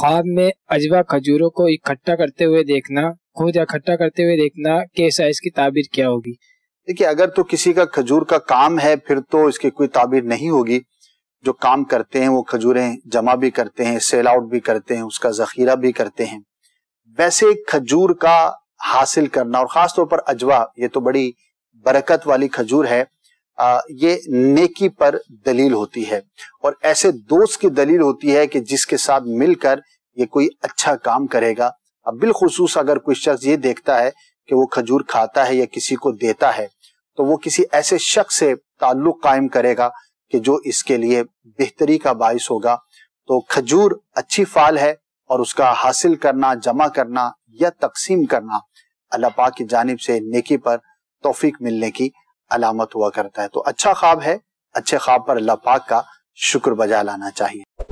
ख्वाब में अजवा खजूरों को इकट्ठा करते हुए देखना खुद इकट्ठा करते हुए देखना के साइज की ताबीर क्या होगी देखिए अगर तो किसी का खजूर का काम है फिर तो इसकी कोई ताबीर नहीं होगी जो काम करते हैं वो खजूरें जमा भी करते हैं सेल आउट भी करते हैं उसका जखीरा भी करते हैं वैसे खजूर का हासिल करना और खासतौर पर अजवा ये तो बड़ी बरकत वाली खजूर है ये नेकी पर दलील होती है और ऐसे दोस्त की दलील होती है कि जिसके साथ मिलकर ये कोई अच्छा काम करेगा अब बिलखसूस अगर कोई शख्स ये देखता है कि वो खजूर खाता है या किसी को देता है तो वो किसी ऐसे शख्स से ताल्लुक कायम करेगा कि जो इसके लिए बेहतरी का बायस होगा तो खजूर अच्छी फाल है और उसका हासिल करना जमा करना या तकसीम करना अल्लाह पाक की जानब से नेकी पर तोफीक मिलने की अलामत हुआ करता है तो अच्छा ख्वाब है अच्छे ख्वाब पर अल्लाह पाक का शुक्र बजा लाना चाहिए